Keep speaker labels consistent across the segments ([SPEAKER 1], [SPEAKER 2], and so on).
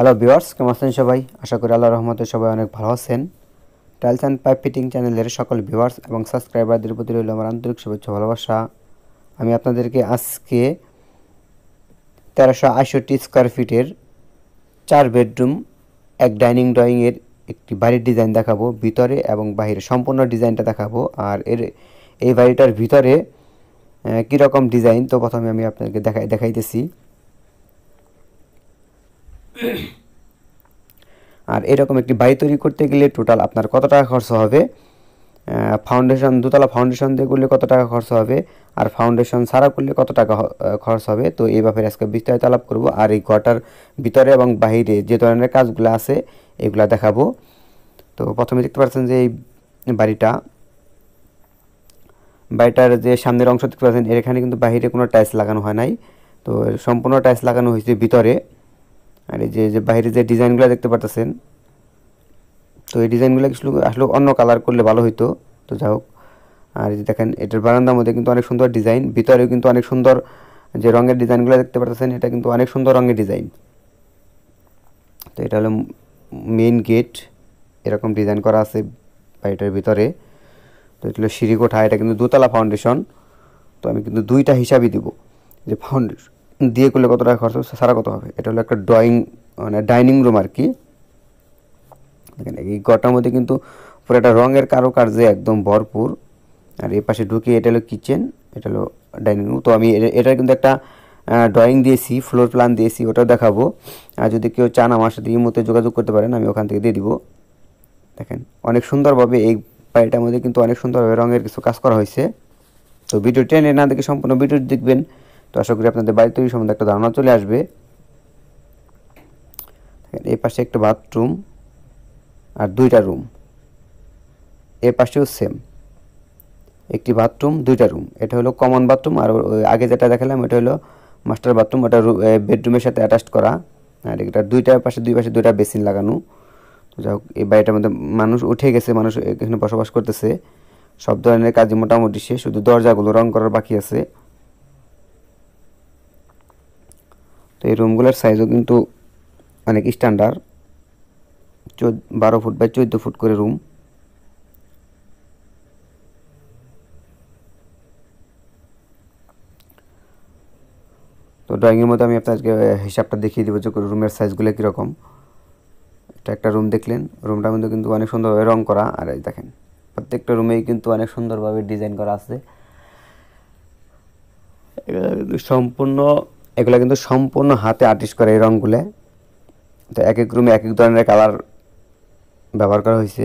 [SPEAKER 1] hello viewers কেমন আছেন সবাই আশা করি আল্লাহ রহমতে সবাই অনেক ভালো আছেন টাইলস অ্যান্ড পাইপ ফিটিং চ্যানেলের সকল ভিওয়ার্স এবং সাবস্ক্রাইবারদের প্রতি রইল আমার আন্তরিক শুভেচ্ছা ভালোবাসা আমি আপনাদেরকে আজকে তেরোশো আটষট্টি স্কোয়ার ফিটের চার বেডরুম এক ডাইনিং ড্রয়িংয়ের একটি বাড়ির ডিজাইন দেখাবো ভিতরে এবং বাহিরে সম্পূর্ণ ডিজাইনটা দেখাবো আর এর এই বাড়িটার ভিতরে কীরকম ডিজাইন তো প্রথমে আমি আপনাকে দেখাই দেখাইতেছি আর এরকম একটি বাড়ি তৈরি করতে গেলে টোটাল আপনার কত টাকা খরচ হবে ফাউন্ডেশন দোতলা ফাউন্ডেশন দিয়ে করলে কত টাকা খরচ হবে আর ফাউন্ডেশন ছাড়া করলে কত টাকা খরচ হবে তো এই ব্যাপারে আজকে বিস্তারিত আলাপ করব আর এই ঘরটার ভিতরে এবং বাহিরে যে ধরনের কাজগুলো আছে এগুলো দেখাবো তো প্রথমে দেখতে পাচ্ছেন যে এই বাড়িটা বাড়িটার যে সামনের অংশ দেখতে পাচ্ছেন এখানে কিন্তু বাহিরে কোনো টাইলস লাগানো হয় নাই তো সম্পূর্ণ টাইলস লাগানো হয়েছে ভিতরে আর এই যে যে বাইরে যে ডিজাইনগুলো দেখতে পারতেছেন তো এই ডিজাইনগুলো আসলে অন্য কালার করলে ভালো হইতো তো যাই হোক আর যে দেখেন এটার বারান্দার মধ্যে কিন্তু অনেক সুন্দর ডিজাইন ভিতরেও কিন্তু অনেক সুন্দর যে রঙের ডিজাইনগুলো দেখতে পারতেছেন এটা কিন্তু অনেক সুন্দর রঙের ডিজাইন তো এটা হলো মেইন গেট এরকম ডিজাইন করা আছে বাড়িটার ভিতরে তো এটা হলো সিঁড়ি কোঠা এটা কিন্তু দোতলা ফাউন্ডেশন তো আমি কিন্তু দুইটা হিসাবই দিব যে ফাউন্ডেশন দিয়ে করলে কত টাকা খরচ হবে সারা কত হবে এটা হলো একটা ড্রয়িং মানে ডাইনিং রুম আর কি দেখেন এই ঘরটার মধ্যে কিন্তু পুরো একটা রঙের কার্যে একদম ভরপুর আর এই পাশে ঢুকে এটা হলো কিচেন এটা হলো ডাইনিং রুম তো আমি এটার কিন্তু একটা ড্রয়িং দিয়েছি ফ্লোর প্ল্যান দিয়েছি ওটা দেখাবো আর যদি কেউ চান আমার সাথে এই মতো যোগাযোগ করতে পারেন আমি ওখান থেকে দিয়ে দিব দেখেন অনেক সুন্দরভাবে এই বাড়িটার মধ্যে কিন্তু অনেক সুন্দরভাবে রঙের কিছু কাজ করা হয়েছে তো ভিডিও টেনে না দেখে সম্পূর্ণ ভিডিও দেখবেন তো আশা করি আপনাদের বাড়ি তৈরি সম্বন্ধে একটা ধারণা চলে আসবে এই পাশে একটা বাথরুম আর দুইটা রুম এ পাশেও সেম একটি বাথরুম দুইটা রুম এটা হলো কমন বাথরুম আর আগে যেটা দেখালাম এটা হলো মাস্টার বাথরুম ওটা বেডরুমের সাথে অ্যাটাচ করা আর এটা দুইটা পাশে দুই পাশে দুইটা বেসিন লাগানো যাই হোক এই বাড়িটার মধ্যে মানুষ উঠে গেছে মানুষ এখানে বসবাস করতেছে সব ধরনের কাজই মোটামুটি শেষ শুধু দরজাগুলো রং করার বাকি আছে এই রুমগুলোর সাইজও কিন্তু অনেক স্ট্যান্ডার্ড চোদ্দ বারো ফুট বাই চোদ্দো ফুট করে রুম তো ড্রয়িংয়ের মধ্যে আমি আপনাদেরকে হিসাবটা দেখিয়ে দেবো যে রুমের সাইজগুলো কীরকম এটা একটা রুম দেখলেন রুমটার মধ্যে কিন্তু অনেক সুন্দরভাবে রং করা আর এই দেখেন প্রত্যেকটা রুমেই কিন্তু অনেক সুন্দরভাবে ডিজাইন করা আছে সম্পূর্ণ এগুলো কিন্তু সম্পূর্ণ হাতে আর্টিস্ট করে এই রঙগুলো তো এক এক রুমে এক এক ধরনের কালার ব্যবহার করা হয়েছে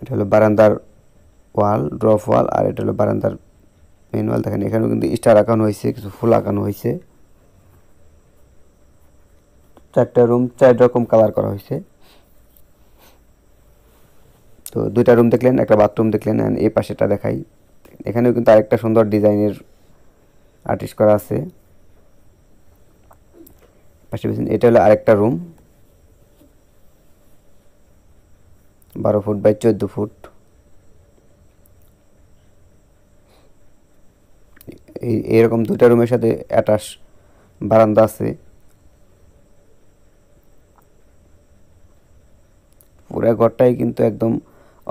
[SPEAKER 1] এটা হলো বারান্দার ওয়াল ড্রপ ওয়াল আর এটা হলো বারান্দার মেন ওয়াল দেখেন এখানেও কিন্তু স্টার আঁকানো হয়েছে কিছু ফুল আঁকানো হয়েছে চারটা রুম চার রকম কালার করা হয়েছে তো দুইটা রুম দেখলেন একটা বাথরুম দেখলেন এই পাশেটা দেখাই এখানেও কিন্তু আরেকটা সুন্দর ডিজাইনের আর্টিস্ট করা আছে পাশে পেয়েছেন এটা হলো আরেকটা রুম বারো ফুট বাই চোদ্দ ফুট এই এরকম দুটা রুমের সাথে অ্যাটাস বারান্দা আছে পুরো ঘরটাই কিন্তু একদম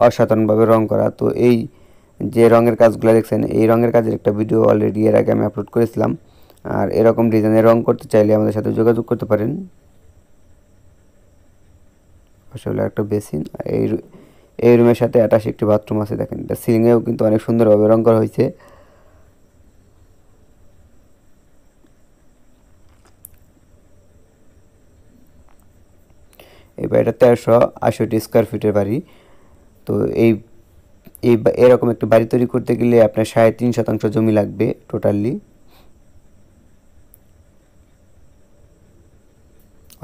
[SPEAKER 1] অসাধারণভাবে রং করা তো এই যে রঙের কাজগুলো দেখছেন এই রঙের কাজের একটা ভিডিও অলরেডি এর আগে আমি আপলোড করেছিলাম আর এরকম ডিজাইনের রং করতে চাইলে আমাদের সাথে যোগাযোগ করতে পারেন আসলে একটা বেসিন এই এই রুমের সাথে অ্যাটাচ একটি বাথরুম আছে দেখেন এটা সিলিংয়েও কিন্তু অনেক সুন্দরভাবে রং করা হয়েছে এই বাড়িটা তেরোশো আশিটি স্কোয়ার ফিটের বাড়ি তো এই এই এরকম একটা বাড়ি তৈরি করতে গেলে আপনার সাড়ে তিন শতাংশ জমি লাগবে টোটালি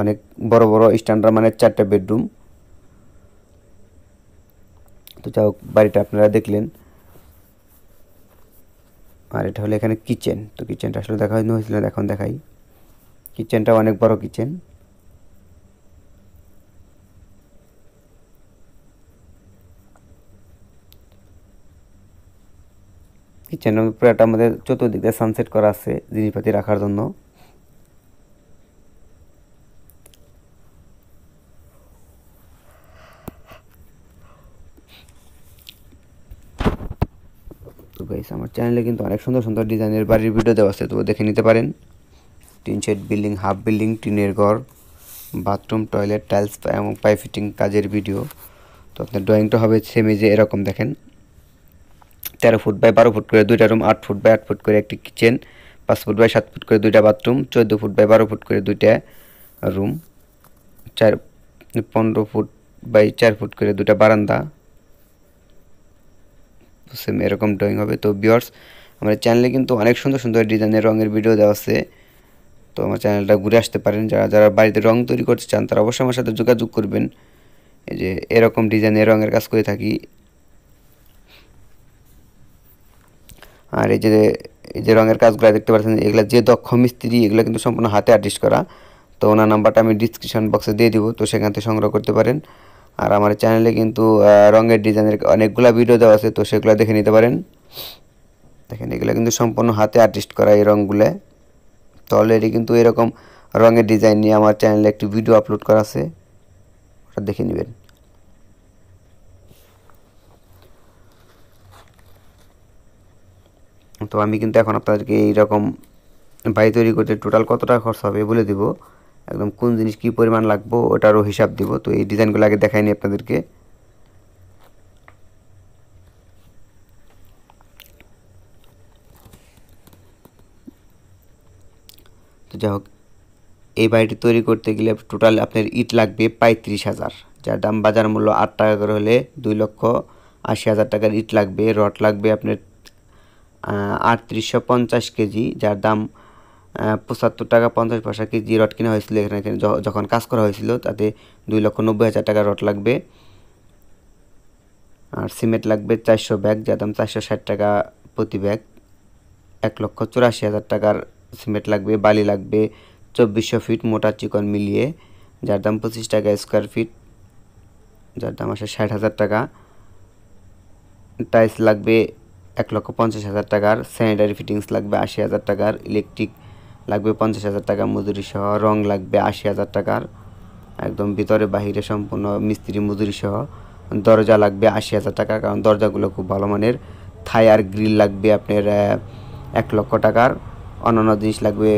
[SPEAKER 1] অনেক বড় বড় স্ট্যান্ডার্ড মানে চারটা বেডরুম তো যা হোক বাড়িটা আপনারা দেখলেন আর এটা হলো এখানে কিচেন তো কিচেনটা আসলে দেখা হয়নি হয়েছিল এখন দেখাই কিচেনটা অনেক বড় কিচেন কিচেনের পুরাটার মধ্যে চতুর্দিক দিয়ে সানসেট করা আছে জিনিসপাতি রাখার জন্য তো আমার চ্যানেলে কিন্তু অনেক সুন্দর সুন্দর ডিজাইনের বাড়ির ভিডিও দেওয়া আছে তবু দেখে নিতে পারেন tin shed building half building টিনের ঘর বাথরুম টয়লেট টাইলস এবং পাইপ ফিটিং কাজের ভিডিও তো আপনার ড্রয়িংটা হবে সেমে যে এরকম দেখেন তেরো ফুট বাই বারো ফুট করে দুইটা রুম আট ফুট বাই আট ফুট করে একটি কিচেন পাঁচ ফুট বাই সাত ফুট করে দুইটা বাথরুম চোদ্দো ফুট বাই বারো ফুট করে দুইটা রুম চার পনেরো ফুট বাই চার ফুট করে দুটা বারান্দা সেম এরকম ড্রয়িং হবে তো বিয়ার্স আমার চ্যানেলে কিন্তু অনেক সুন্দর সুন্দর ডিজাইনের রঙের ভিডিও দেওয়া আছে তো আমার চ্যানেলটা ঘুরে আসতে পারেন যারা যারা বাড়িতে রং তৈরি করতে চান তারা অবশ্যই আমার সাথে যোগাযোগ করবেন যে এরকম ডিজাইনের রঙের কাজ করে থাকি আর এই যে এই যে রঙের কাজগুলো দেখতে পাচ্ছেন এগুলো যে দক্ষ মিস্ত্রি এগুলো কিন্তু সম্পূর্ণ হাতে আর্টিস্ট করা তো ওনার নাম্বারটা আমি ডিসক্রিপশান বক্সে দিয়ে দিব তো সেখান থেকে সংগ্রহ করতে পারেন আর আমার চ্যানেলে কিন্তু রঙের ডিজাইনের অনেকগুলো ভিডিও দেওয়া আছে তো সেগুলো দেখে নিতে পারেন দেখেন এগুলো কিন্তু সম্পূর্ণ হাতে আর্টিস্ট করা এই রঙগুলো তো অলরেডি কিন্তু এরকম রঙের ডিজাইন নিয়ে আমার চ্যানেলে একটি ভিডিও আপলোড করা আছে ওটা দেখে নেবেন তো আমি কিন্তু এখন আপনাদেরকে এইরকম বাড়ি তৈরি করতে টোটাল কত টাকা খরচ হবে বলে দেবো একদম কোন জিনিস কী পরিমাণ লাগবো ওটারও হিসাব দিব তো এই ডিজাইনগুলো আগে দেখাইনি আপনাদেরকে তো যাই হোক এই বাড়িটি তৈরি করতে গেলে টোটাল আপনার ইট লাগবে পঁয়ত্রিশ হাজার যার দাম বাজার মূল্য আট টাকা করে হলে দুই লক্ষ আশি হাজার টাকার ইট লাগবে রড লাগবে আপনার আটত্রিশশো পঞ্চাশ কেজি যার দাম পঁচাত্তর টাকা পঞ্চাশ পয়সা কেজি রড কেনা হয়েছিল এখানে যখন কাজ করা হয়েছিল তাতে দুই লক্ষ নব্বই হাজার টাকা রট লাগবে আর সিমেন্ট লাগবে চারশো ব্যাগ যার দাম চারশো ষাট টাকা প্রতি ব্যাগ এক লক্ষ চুরাশি হাজার টাকার সিমেন্ট লাগবে বালি লাগবে চব্বিশশো ফিট মোটা চিকন মিলিয়ে যার দাম পঁচিশ টাকা স্কোয়ার ফিট যার দাম আসে ষাট হাজার টাকা টাইলস লাগবে এক লক্ষ পঞ্চাশ হাজার টাকার স্যানিটারি ফিটিংস লাগবে আশি হাজার টাকার ইলেকট্রিক লাগবে পঞ্চাশ হাজার টাকা মজুরি সহ রং লাগবে আশি হাজার টাকার একদম ভিতরে বাহিরে সম্পূর্ণ মিস্ত্রি মজুরি সহ দরজা লাগবে আশি হাজার টাকা কারণ দরজাগুলো খুব ভালো মানের থাই আর গ্রিল লাগবে আপনার এক লক্ষ টাকার অন্যান্য জিনিস লাগবে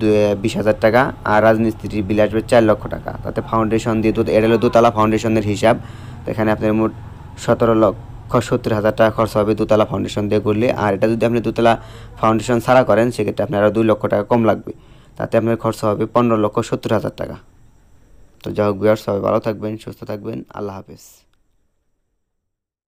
[SPEAKER 1] দু বিশ হাজার টাকা আর রাজমিস্ত্রির বিল আসবে চার লক্ষ টাকা তাতে ফাউন্ডেশন দিয়ে দু এটা হলো দোতলা ফাউন্ডেশনের হিসাব এখানে আপনার মোট সতেরো লক্ষ সত্তর হাজার টাকা খরচ হবে দুতলা ফাউন্ডেশন দিয়ে করলে আর এটা যদি আপনি দুতলা ফাউন্ডেশন ছাড়া করেন সেক্ষেত্রে আপনার দুই লক্ষ টাকা কম লাগবে তাতে আপনার খরচ হবে পনেরো লক্ষ সত্তর হাজার টাকা তো যাই হোক সবাই ভালো থাকবেন সুস্থ থাকবেন আল্লাহ হাফেজ